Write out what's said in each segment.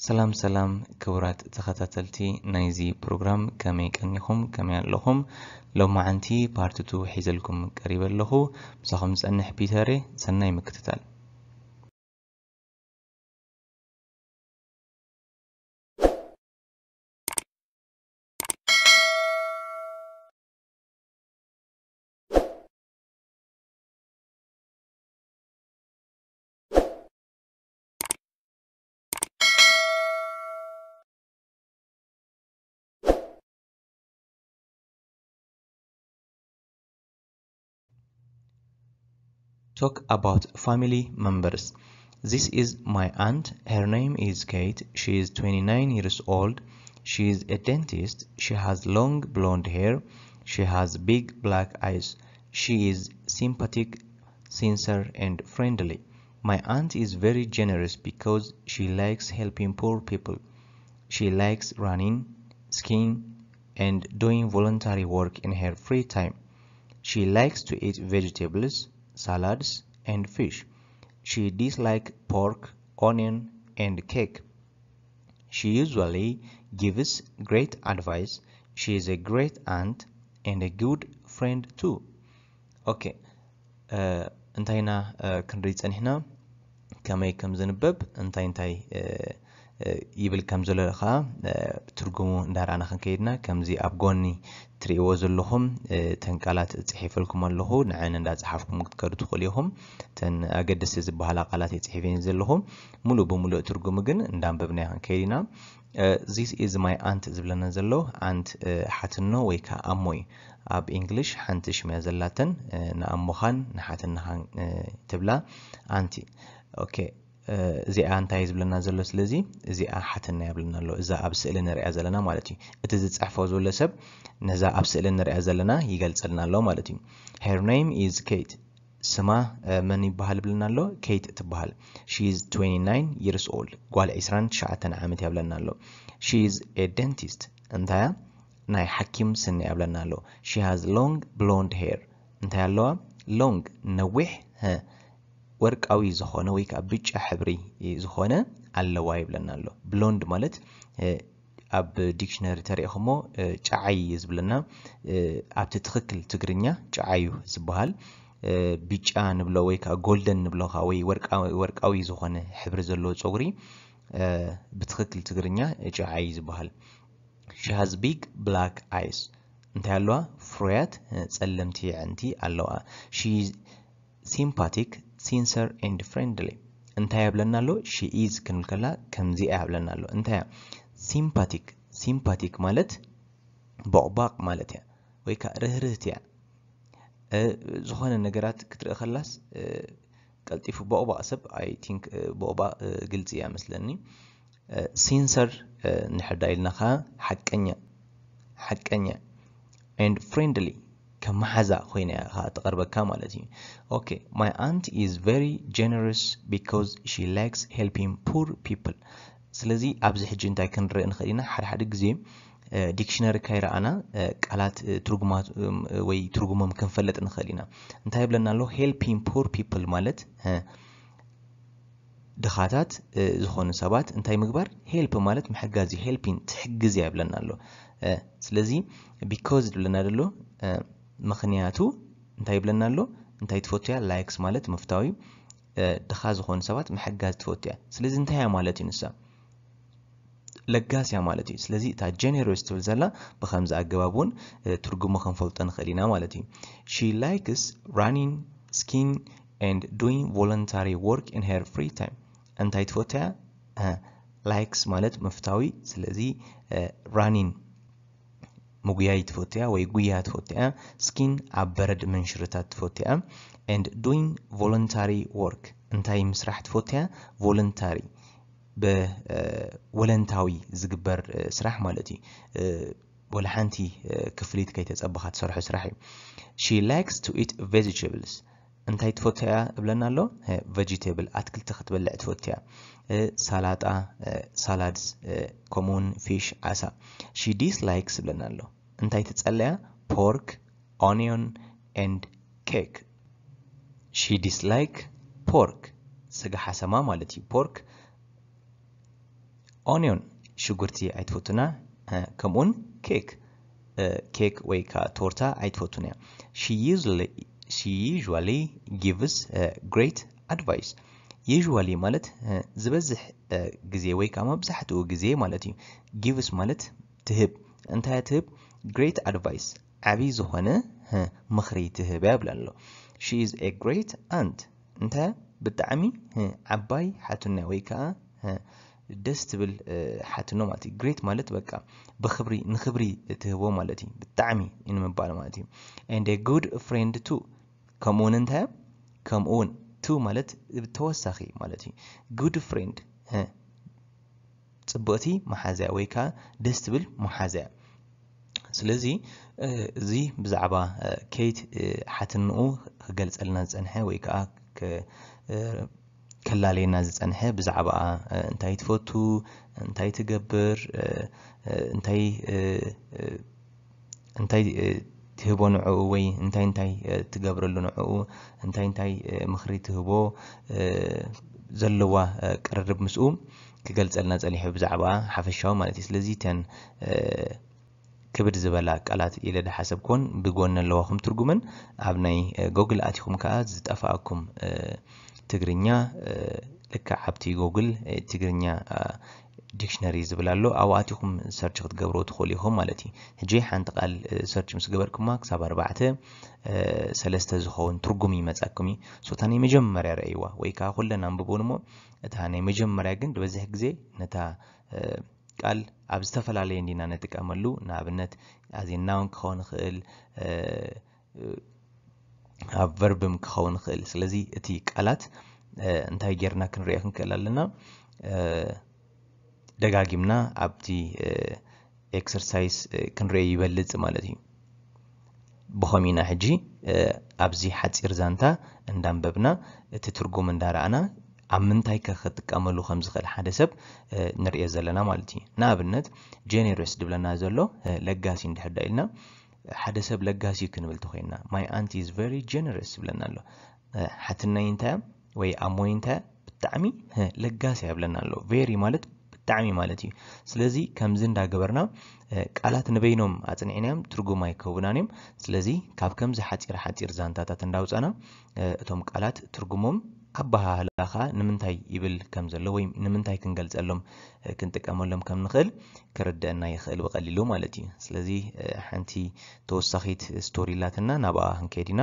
سلام سلام كورات تخطاتلتي نايزي بروغرام كاميك انيخوم كاميان لخوم لو معانتي بارتتو حيزلكم قريبا لخو بساخم سأنح بيتاري سنة مكتتال talk about family members. This is my aunt. Her name is Kate. She is 29 years old. She is a dentist. She has long blonde hair. She has big black eyes. She is sympathetic, sincere, and friendly. My aunt is very generous because she likes helping poor people. She likes running, skiing, and doing voluntary work in her free time. She likes to eat vegetables, salads, and fish. She dislikes pork, onion, and cake. She usually gives great advice. She is a great aunt and a good friend too. Okay. uh, እንታይና ክንሪፀኒሕና uh, ከመይ ከም ዝንበብ እንታይ እንታይ ይብል ከም ዘሎ ከዓ ትርጉሙ እንዳረኣና ክንከይድና ከምዚ ኣብ ጎኒ ትርእይዎ ዘለኹም ተን ቃላት ፅሒፈልኩም ኣለኹ ንዓይነ እንዳፀሓፍኩም ክትከዱ ትኽእሉ ኢኹም ተን ኣገደስቲ ዝበሃላ ቃላት የፅሒፈን ዘለኹ ሙሉእ ብምሉእ ትርጉሙ ግን እንዳንበብና ክንከይድ ኢና ዚስ ኢዝ ማይ ኣንት ዝብለና ዘሎ ኣንት ሓትኖ ወይ ከዓ ኣሞ እዩ ኣብ ኢንግሊሽ ሓንቲ ሽመያ ዘላተን ንኣሞኻን ንሓትናኻን ትብላ ኣንቲ ኦኬ እዚኣ እንታይ ዝብለና ዘሎ ስለዚ እዚኣ ሓትና የብለና ኣሎ እዛ ኣብ ስእሊ ንሪኣ ዘለና ማለት እዩ እቲ ዝፅሕፎ ዘሎ ሰብ ነዛ ኣብ ስእሊ ንሪኣ ዘለና ይገልፀልና ኣሎ ማለት እዩ ሄር ኔም ኢዝ ኬት ስማ መን ይበሃል ይብለና ኣሎ ኬት ትበሃል ሺዝ 29 ይርስ ኦልድ ጓል 29 ዓመት የብለና ኣሎ ሺዝ ኤ ደንቲስት እንታያ ናይ ሓኪም ስኒ የብለና ኣሎ ሺ ሃዝ ሎንግ ብሎንድ ሄር እንታይ ኣለዋ ሎንግ ነዊሕ ወርቃዊ ዝኾነ ወይ ከዓ ብጫ ሕብሪ ዝኾነ ኣለዋ ይብለና ኣሎ ብሎንድ ማለት ኣብ ዲክሽነሪ ተሪእኹሞ ጫዓይ እዩ ዝብለና ኣብቲ ትኽክል ትግርኛ ጫዓዩ ዝበሃል ብጫ ንብሎ ወይ ከዓ ጎልደን ንብሎ ከ ወይ ወርቃዊ ዝኾነ ሕብሪ ዘለዎ ፀጉሪ ብትኽክል ትግርኛ ጫዓይ ዝበሃል ሻሃዝ ቢግ ብላክ ኣይስ እንታይ ኣለዋ ፍሩያት ፀለምቲ ዕንቲ ኣለዋ ሺ ሲምፓቲክ ሲንሰር ኤንድ ፍሬንድሊ እንታይ ያብለና ኣሎ ሺ ኢዝ ክንብል ከለና ከምዚኣ ያብለና ኣሎ እንታይ ሲምፓቲክ ሲምፓቲክ ማለት ቦቕባቕ ማለት እያ ወይ ከዓ ርህርህት እያ ዝኾነ ነገራት ክትርኢ ከላስ ቀልጢፉ ቦቕባቕ ሰብ ኣይ ቲንክ ቦቕባቕ ግልፂ እያ መስለኒ ሲንሰር ንሕዳ ኢልና ከዓ ሓቀኛ ሓቀኛ ኤንድ ፍሬንድሊ ከመሓዛ ኮይነ ኢኻ ተቐርበካ ማለት እዩ ኦኬ ማይ ኣንት ኢዝ ቨሪ ጀነረስ ቢካዝ ሺ ላይክስ ሄልፒንግ ፑር ፒፕል ስለዚ ኣብዚ ሕጂ እንታይ ክንርኢ ንኽእል ኢና ሓደ ሓደ ግዜ ዲክሽነሪ ካይረኣና ቃላት ወይ ትርጉሞም ክንፈለጥ ንኽእል ኢና እንታይ የብለና ኣሎ ሄልፒንግ ፑር ፒፕል ማለት ድኻታት ዝኾኑ ሰባት እንታይ ምግባር ሄልፕ ማለት ምሕጋዝ እዩ ሄልፒን ትሕግዝ እያ ይብለና ኣሎ ስለዚ ቢካዝ ዝብለና ደሎ ምክንያቱ እንታይ ይብለና ኣሎ እንታይ ትፈትያ ላይክስ ማለት መፍታዊ ድኻ ዝኾኑ ሰባት ምሕጋዝ ትፈትያ ስለዚ እንታይ እያ ማለት እዩ ንሳ ለጋስ እያ ማለት እዩ ስለዚ እታ ጀነሮስ ትብል ዘላ ብከምዚ ኣገባብ እውን ትርጉሞ ክንፈልጦ ንኽእል ኢና ማለት እዩ ሺ ላይክስ ራኒን ስኪን ኤንድ ዱይንግ ቮለንታሪ ወርክ ኢን ሄር ፍሪ ታይም እንታይ ትፈትያ ላይክስ ማለት መፍታዊ ስለዚ ራኒን muguyaayit fotea way guyyaat fotea skin abbared menshiritaat fotea and doing voluntary work እንታይ ምስራሕ ትፎትያ ቮለንታሪ ብወለንታዊ ዝግበር ስራሕ ማለት እዩ ወላ ሓንቲ ክፍሊት ከይተፀበኻ ትሰርሖ ስራሕ እዩ ሺ ላይክስ ቱ ኢት ቬጀታብልስ እንታይ ትፈትያ እብለና ኣሎ ቨጅቴብል ኣትክልቲ ክትበልዕ ትፈትያ ሳላጣ ሳላድስ ከምኡውን ፊሽ ዓሳ ሺ ዲስላይክስ እብለና ኣሎ እንታይ ትጸለያ ፖርክ ኦኒዮን ኤንድ ኬክ ሺ ዲስላይክ ፖርክ ስጋ ሓሰማ ማለት እዩ ፖርክ ኦኒዮን ሽጉርቲ ኣይትፈቱና ከምኡውን ኬክ ኬክ ወይ ከዓ ቶርታ ኣይትፈቱን እያ ሺ ሺ ዩዥዋሊ ጊቭስ ግሬት አድቫይስ ዩዥዋሊ ማለት uh, ዝበዝሕ ግዜ uh, ወይ ከዓ መብዛሕትኡ ግዜ ማለት እዩ ጊቭስ ማለት ትህብ እንታይ ትህብ ግሬት አድቫይስ ዓብይ ዝኾነ ምኽሪ ትህበ ይብላ ኣሎ ሺ ኢዝ ኤ ግሬት ኣንት እንታይ ብጣዕሚ ዓባይ ሓቱና ወይ ከዓ ደስ ትብል ሓትኖ ማለት እዩ ግሬት ማለት በቃ ብክብሪ ንክብሪ ትህቦ ማለት እዩ ብጣዕሚ ንምባል ማለት እዩ ኤንድ ጉድ ፍሬንድ ቱ ከምኡውን እንታይ ከምኡውን ቱ ማለት ተወሳኺ ማለት እዩ ጉድ ፍሬንድ ፅብቕቲ መሓዝያ ወይ ከዓ ደስ ትብል መሓዝያ ስለዚ እዚ ብዛዕባ ኬት ሓትንኡ ክገልፀልና ዝፀንሐ ወይ ከዓ ከላለየና ዝፀንሐ ብዛዕባ እንታይ ትፈቱ እንታይ ትገብር እንታይ እንታይ ትህቦ ንዕኡ ወይ እንታይ እንታይ ትገብረሉ ንዕኡ እንታይ እንታይ ምክሪ ትህቦ ዘለዋ ቅርርብ ምስኡ ክገልፀልና ፀኒሑ ብዛዕባ ሓፈሻዊ ማለት እዩ ስለዚ ተን ክብድ ዝበላ ቃላት ኢለ ኮን ብጎን ኣለዋኹም ትርጉምን ኣብ ናይ ጎግል ኣትኹም ከዓ ዝጠፋኣኩም ትግርኛ ልክዕ ኣብቲ ጎግል ትግርኛ ዲክሽነሪ ዝብል ኣሎ ኣብኡ ኣቲኹም ሰርች ክትገብሮ ትኽእሉ ኢኹም ማለት እዩ ሕጂ ሓንቲ ቃል ሰርች ምስ ገበርኩማ ክሳብ ኣርባዕተ ሰለስተ ዝኸውን ትርጉም ይመፀኩም እዩ ሶታ ናይ መጀመርያ ርአይዋ ወይ ከዓ ኩለን ኣንብቦን እሞ እታ ናይ መጀመርያ ግን ብበዝሕ ግዜ ነታ ቃል ኣብ ዝተፈላለየ እንዲና ንጥቀመሉ ንኣብነት ኣዜናውን ክኸውን ይኽእል ኣብ ቨርብም ክኸውን ይኽእል ስለዚ እቲ ቃላት እንታይ ጌርና ክንሪኦ ክንክእል ኣለና ደጋጊምና ኣብቲ ኤክሰርሳይዝ ክንሪኦ ይበልፅ ማለት እዩ ብኸምኡ ኢና ሕጂ ኣብዚ ሓፂር ዛንታ እንዳንበብና እቲ ትርጉም እንዳረኣና ኣብ ምንታይ ከ ክጥቀመሉ ከም ዝኽእል ሓደ ሰብ ንሪኦ ዘለና ማለት እዩ ንኣብነት ጀኔረስ ድብለና ዘሎ ለጋሲ እንድሕር ኢልና ሓደ ሰብ ለጋሲ ክንብል እንተኮይንና ማይ ኣንቲ ኢዝ ቨሪ ጀነረስ ዝብለና ኣሎ ሓትናይ እንታይ ወይ ኣሞይ እንታይ ብጣዕሚ ለጋሲ ይብለና ኣሎ ቨሪ ማለት ብጣዕሚ ማለት እዩ ስለዚ ከምዚ እንዳገበርና ቃላት ንበይኖም ኣፅኒዕናዮም ትርጉም ኣይከውናን እዮም ስለዚ ካብ ከምዚ ሓፂር ሓፂር ዛንታታት እንዳውፃና እቶም ቃላት ትርጉሞም ኣባሃህላ ከዓ ንምንታይ ይብል ከም ዘሎ ወይ ንምንታይ ክንገልፀሎም ክንጥቀመሎም ከም ንክእል ክርድአና ይኽእል ብቀሊሉ ማለት እዩ ስለዚ ሓንቲ ተወሳኺት ስቶሪላትና ናብኣ ክንከይድ ኢና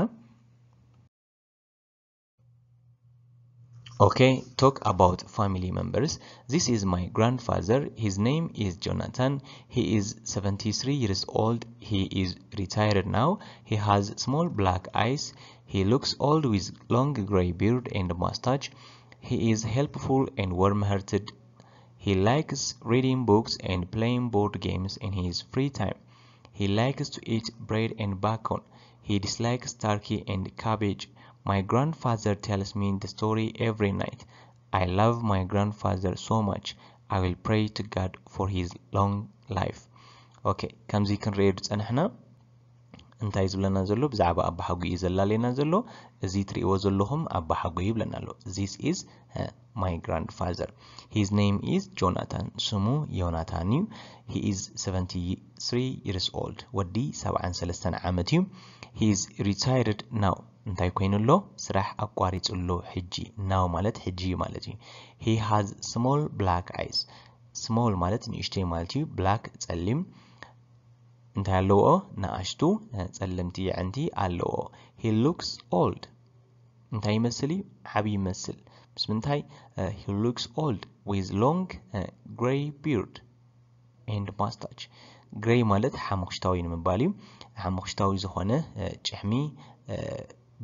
Okay, talk about family members. This is my grandfather. His name is Jonathan. He is 73 years old. He is retired now. He has small black eyes. He looks old with long gray beard and mustache. He is helpful and warm-hearted. He likes reading books and playing board games in his free time. He likes to eat bread and bacon. He dislikes turkey and cabbage my grandfather tells me the story every night. I love my grandfather so much. I will pray to God for his long life. Okay, kamzi kan read tsanahna. እንታይ ዝብለና ዘሎ ብዛዕባ ኣብ ሓጉ እዩ ዘላለየና ዘሎ እዚ ትሪእዎ ዘለኹም ኣብ ሓጉ ይብለና ኣሎ ዚስ ኢዝ ማይ ግራንድ is ሂዝ ኔም ኢዝ ጆናታን ስሙ ዮናታን እዩ ሂ ኢዝ 73 ይርስ ኦልድ ወዲ 73 ዓመት እዩ ሂ ኢዝ ሪታይርድ ናው እንታይ ኮይኑሎ ስራሕ ኣቋሪፅሉ ሕጂ ናው ማለት ሕጂ እዩ ማለት እዩ ሂ ሃዝ ስሞል ብላክ ኣይስ ስሞል ማለት ንእሽተይ ማለት እዩ ብላክ ጸሊም እንታይ ኣለዎ ንኣሽቱ ጸለምቲ ይዕንቲ ኣለዎ ሂ ሉክስ ኦልድ እንታይ ይመስል እዩ ዓብይ ይመስል ምስ ምንታይ ሂ ሉክስ ኦልድ ዊዝ ሎንግ ግሬይ ቢርድ ኤንድ ማስታች ግሬይ ማለት ሓመኩሽታዊ ንምባል እዩ ሓመኩሽታዊ ዝኾነ ጭሕሚ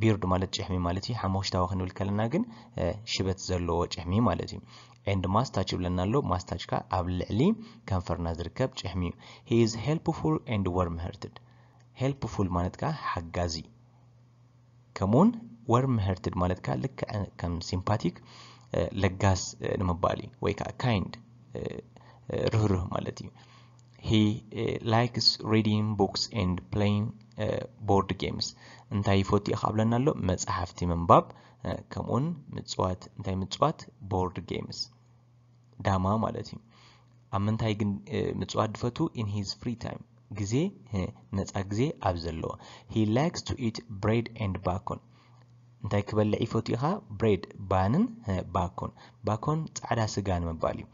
ቢርድ ማለት ጭሕሚ ማለት እዩ ሓሞክሽታ ክንብል ከለና ግን ሽበት ዘለዎ ጭሕሚ ማለት እዩ ኤንድ ማስታች ይብለና ኣሎ ማስታች ካ ኣብ ልዕሊ ከንፈርና ዝርከብ ጭሕሚ እዩ ሂ ኢዝ ሄልፕፉል ኤንድ ወርም ሄርትድ ሄልፕፉል ማለት ከዓ ሓጋዚ ከምኡውን ወርም ሄርትድ ማለት ከዓ ልክ ከም ሲምፓቲክ ለጋስ ንምባል እዩ ወይ ከዓ ካይንድ ርህርህ ማለት እዩ ሂ ላይክስ ሪዲንግ ቡክስ ኤንድ ፕሌይንግ ቦርድ ጌምስ እንታይ ይፈትኡ ኢኻ ኣብለና ኣሎ መፅሓፍቲ ምንባብ ከምኡውን ምፅዋት እንታይ ምፅዋት ቦርድ ጌምስ ዳማ ማለት እዩ ኣብ ምንታይ ግን ምፅዋት ድፈቱ ኢን ሂዝ ፍሪ ታይም ግዜ ነፃ ግዜ ኣብ ዘለዎ ሂ ላይክስ ቱ ኢት ብሬድ ኤንድ ባኮን እንታይ ክበልዕ ይፈትኡ ኢኻ ብሬድ ባንን ባኮን ባኮን ፃዕዳ ስጋ ንምባል እዩ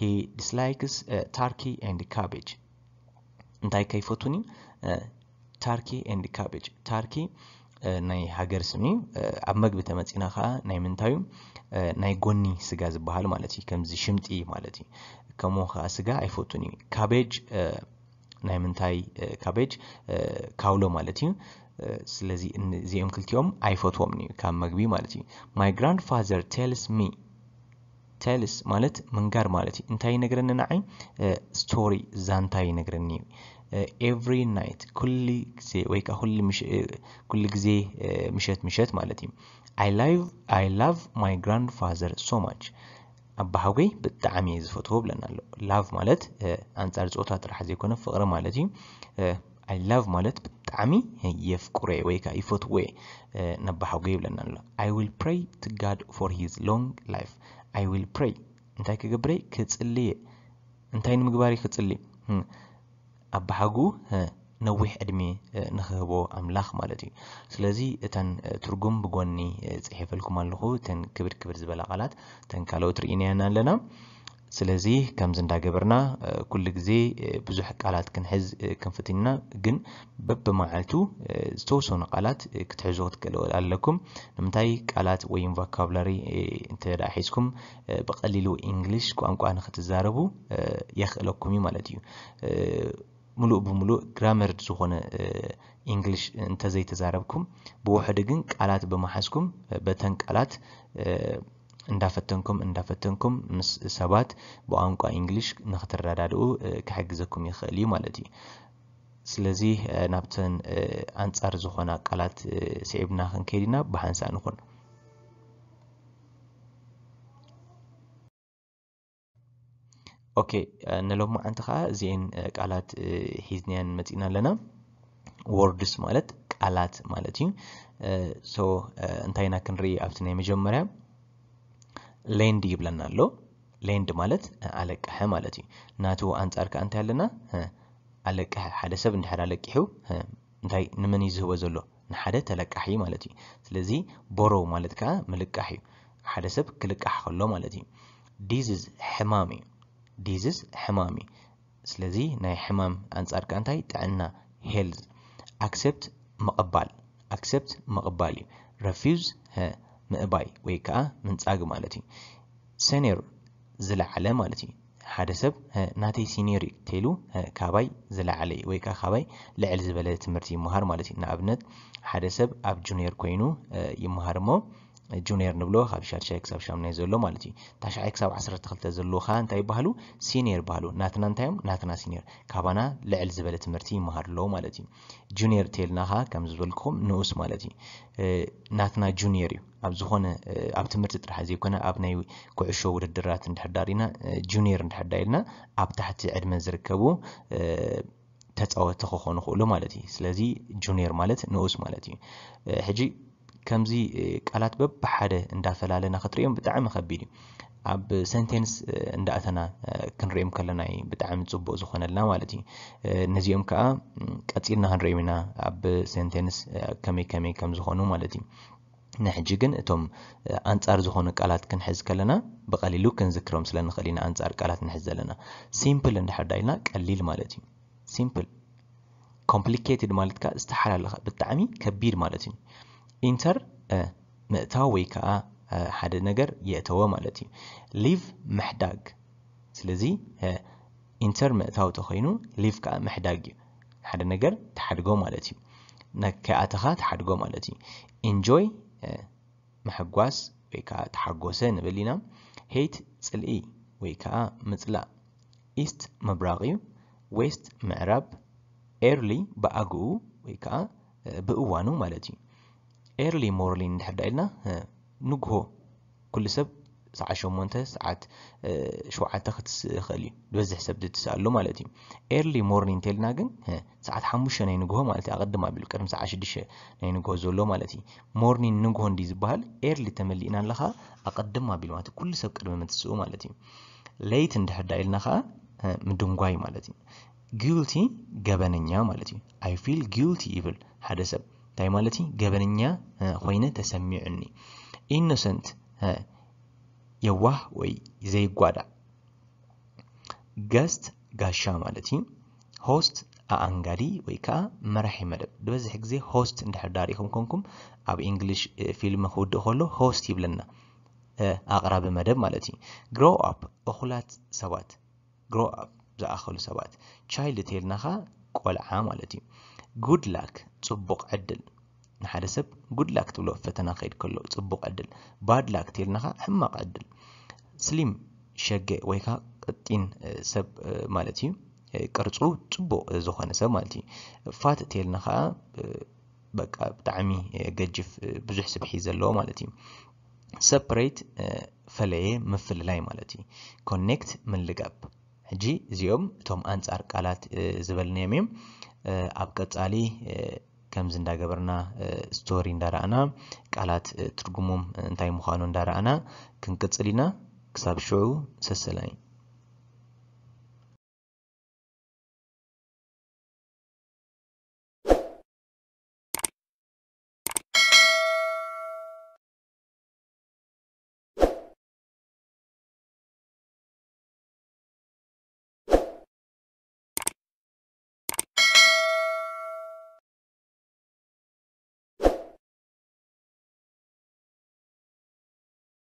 ሂ ዲስላይክስ ታርኪ ኤንድ ካቤጅ እንታይ ከይፈቱን እዩ ታርኪ ኤንድ ካቤጅ ታርኪ ናይ ሃገር ስም እዩ ኣብ መግቢ ተመፂና ከዓ ናይ ምንታይ እዩ ናይ ጎኒ ስጋ ዝበሃል ማለት እዩ ከምዚ ሽምጢ ማለት እዩ ከምኡ ከዓ ስጋ ኣይፈቱን እዩ ካቤጅ ናይ ምንታይ ካቤጅ ካውሎ ማለት እዩ ስለዚ እዚኦም ክልቲኦም ኣይፈትዎምን እዩ ካብ መግቢ ማለት እዩ ማይ ግራንድ ፋዘር ቴልስ ሚ ቴልስ ማለት ምንጋር ማለት እዩ እንታይ ነገረኒ ንዓይ ስቶሪ ዛንታ ይነግረኒ እዩ ኤቭሪ ናይት ኩሉ ግዜ ወይ ከዓ ኩሉ ግዜ ምሸት ምሸት ማለት እዩ ኣይ ላቭ ማይ ግራንድ ፋዘር ሶ ማች ኣባሃጎይ ብጣዕሚ እየ ዝፈትዎ ብለና ኣሎ ላቭ ማለት ኣንፃር ፆታ ጥራሕ ዘይኮነ ፍቕሪ ማለት እዩ ኣይ ላቭ ማለት ብጣዕሚ የፍቅሮ እየ ወይ ከዓ ይፈትዎ እየ ነባሃጎይ ይብለና ኣሎ ኣይ ዊል ፕሬይ ቱ ጋድ ፎር ሂዝ ሎንግ ላይፍ ኣይ ዊል ፕሬይ እንታይ ክገብረ ክፅልየ እንታይ ንምግባር ክፅሊ ኣበሃጉ ነዊሕ ዕድሜ ንክህቦ ኣምላኽ ማለት እዩ ስለዚ እተን ትርጉም ብጎኒ ፅሒፈልኩም ኣለኹ እተን ክብድ ክብድ ዝበላ ቃላት እተን ካልኦት ርኢናያና ኣለና ስለዚ ከምዚ እንዳገበርና ኩሉ ግዜ ብዙሕ ቃላት ክንሕዝ ክንፍትና ግን በብመዓልቱ ዝተወሰኑ ቃላት ክትሕዞ ክትክእልዎ ኣለኩም ንምንታይ ቃላት ወይም ቮካብላሪ እንተዳ ሒዝኩም ብቀሊሉ እንግሊሽ ቋንቋ ንክትዛረቡ የኽእለኩም እዩ ማለት እዩ ሙሉእ ብሙሉእ ግራመርድ ዝኾነ ኢንግሊሽ እንተዘይተዛረብኩም ብውሕድ ግን ቃላት ብመሓዝኩም በተን ቃላት እንዳፈተንኩም እንዳፈተንኩም ምስ ሰባት ብቋንቋ ኢንግሊሽ ንክትረዳድኡ ክሕግዘኩም ይኽእል እዩ ማለት እዩ ስለዚ ናብተን ኣንጻር ዝኾና ቃላት ስዒብና ክንከይድ ኢና ብሓንሳ ንኹን ኦኬ ንሎማ ማዓንቲ ከዓ እዚአን ቃላት ሒዝንያን መፂእና ኣለና ወርድስ ማለት ቃላት ማለት እዩ ሶ እንታይ ኢና ክንርኢ ኣብቲ ናይ መጀመርያ ሌንድ ይብለና ኣሎ ሌንድ ማለት ኣለቅሐ ማለት እዩ ናቱ ኣንጻር ከዓ እንታይ ኣለና ኣለቅሐ ሓደ ሰብ እንድሕር ኣለቂሑ እንታይ ንመን እዩ ዝህቦ ዘሎ ንሓደ ተለቃሒ ማለት እዩ ስለዚ ቦሮ ማለት ከዓ ምልቃሕ እዩ ሓደ ሰብ ክልቃሕ ከሎ ማለት እዩ ዲዝዝ ሕማም እዩ ዲዝስ ሕማም እዩ ስለዚ ናይ ሕማም ኣንጻር ካ እንታይ ጥዕና ሄልዝ ኣክሰፕት ምቕባል ኣክሰፕት ምቕባል እዩ ረፊዝ ምእባይ ወይ ከዓ ምንጻግ ማለት እዩ ሴኒር ዝለዓለ ማለት እዩ ሓደ ሰብ ናተይ ሲኒር እዩ ተይሉ ካባይ ዝለዓለ እዩ ወይ ከዓ ካባይ ልዕል ዝበለ ትምህርቲ ይምሃር ማለት እዩ ንኣብነት ሓደ ሰብ ኣብ ጁኒየር ኮይኑ ይምሃር እሞ ጁኒየር ንብሎ ካብ 6 ክሳብ 8 ዘሎ ማለት እዩ እታ 9 ክሳብ 12 ዘለዎ ኸ እንታይ ይባሃሉ ሲኒየር ይባሃሉ ናትና እንታይ እዮም ናትና ሲኒየር ካባና ልዕል ዝበለ ትምህርቲ ይመሃር ኣለዎ ማለት እዩ ጁኒየር ቴልና ኸ ከም ዝበልክኩም ንኡስ ማለት እዩ ናትና ጁኒየር እዩ ኣብ ዝኾነ ኣብ ትምህርቲ ጥራሕ ዘይኮነ ኣብ ናይ ኩዕሾ ውድድራት እንድሕዳር ጁኒየር እንድሕዳ ኢልና ኣብ ታሕቲ ዕድመ ዝርከቡ ተፃወቲ ክኾኑ ክእሉ ማለት እዩ ስለዚ ጁኒየር ማለት ንኡስ ማለት እዩ ሕጂ ከምዚ ቃላት በብሓደ እንዳፈላለና ክትሪኦም ብጣዕሚ ከቢድ እዩ ኣብ ሰንቴንስ እንዳእተና ክንሪኦም ከለና እዩ ብጣዕሚ ፅቡቅ ዝኾነልና ማለት እዩ ነዚኦም ከዓ ቀፂልና ክንሪኦም ኢና ኣብ ሴንቴንስ ከመይ ከመይ ከም ዝኾኑ ማለት እዩ ንሕጂ ግን እቶም ኣንጻር ዝኾኑ ቃላት ክንሕዝ ከለና ብቐሊሉ ክንዝክሮም ስለንኽእል ኢና ኣንጻር ቃላት ንሕዝ ዘለና ሲምፕል እንድሕር ዳ ኢልና ቀሊል ማለት እዩ ሲምፕል ኮምፕሊኬትድ ማለት ከዓ ዝተሓላለኸ ብጣዕሚ ከቢድ ማለት እዩ ኢንተር ምእታው ወይ ከዓ ሓደ ነገር የእተወ ማለት እዩ ሊቭ ምሕዳግ ስለዚ ኢንተር ምእታው ተኮይኑ ሊቭ ከዓ ምሕዳግ እዩ ሓደ ነገር ተሓድጎ ማለት እዩ ከኣተኻ ተሓድጎ ማለት እዩ ኢንጆይ ምሕጓስ ወይ ከዓ ተሓጎሰ ንብል ኢና ሄይት ፅልኢ ወይ ከዓ ምፅላእ ኢስት ምብራቕ እዩ ዌስት ምዕራብ ኤርሊ ብኣግኡ ወይ ከዓ ብእዋኑ ማለት እዩ ኤርሊ ሞርሊን እንድሕር ዳኢልና ንግሆ ኩሉ ሰብ ሰዓት ሸሞንተ ሰዓት ሸውዓተ ክትኽእል እዩ ዝበዝሕ ሰብ ትስኣሎ ማለት እዩ ኤርሊ ሞርኒንግ እንተልና ግን ሰዓት ሓሙሽተ ናይ ንግሆ ማለት እዩ ኣቐድም ኣቢሉ ቅድሚ ሰዓት ሽዱሽተ ናይ ንግሆ ዘሎ ማለት እዩ ሞርኒንግ ንግሆ እንዲ ዝበሃል ኤርሊ ተመሊእና ኣለኻ ኣቐድም ኣቢሉ ማለት እዩ ኩሉ ሰብ ቅድሚ ምትስኡ ማለት እዩ ሌይት እንድሕር ዳ ኢልና ከዓ ምድንጓይ ማለት እዩ ጊልቲ ገበነኛ ማለት እዩ ኣይ ፊል ጊልቲ ይብል ሓደ ሰብ እንታይ ማለት ገበነኛ ኮይነ ተሰሚዑኒ ኢኖሰንት የዋህ ወይ ዘይጓዳ ገስት ጋሻ ማለት እዩ ሆስት ኣኣንጋዲ ወይ ከዓ መራሒ መደብ ብበዝሒ ግዜ ሆስት እንድሕር ዳሪኹም ኮንኩም ኣብ እንግሊሽ ፊልም ክውድእ ከሎ ሆስት ይብለና ኣቕራቢ መደብ ማለት እዩ ግሮ ኣፕ እኹላት ሰባት ግሮ ኣፕ ዝኣኸሉ ሰባት ቻይልድ እንተኢልና ኸ ቆልዓ ማለት እዩ good luck ፅቡቕ ዕድል ንሓደ ሰብ good luck ትብሎ ፈተና ከይድ ከሎ ፅቡቕ ዕድል bad luck ትብልና ከዓ ሕማቕ ዕድል ስሊም ሸገ ወይ ከዓ ቀጢን ሰብ ማለት እዩ ቅርፁ ፅቡቕ ዝኾነ ሰብ ማለት እዩ ፋት እተልና ከዓ በቃ ብጣዕሚ ገጅፍ ብዙሕ ስብሒ ዘለዎ ማለት እዩ ሰፐሬት ፈለየ ምፍልላይ ማለት እዩ ኮኔክት ምልጋብ ሕጂ እዚኦም እቶም ኣንፃር ቃላት ዝበልናዮም እዮም ኣብ ቀጻሊ ከምዚ እንዳገበርና ስቶሪ እንዳረኣና ቃላት ትርጉሞም እንታይ ምዃኑ እንዳረኣና ክንቅፅል ኢና ክሳብ ሽዑ ሰሰላኝ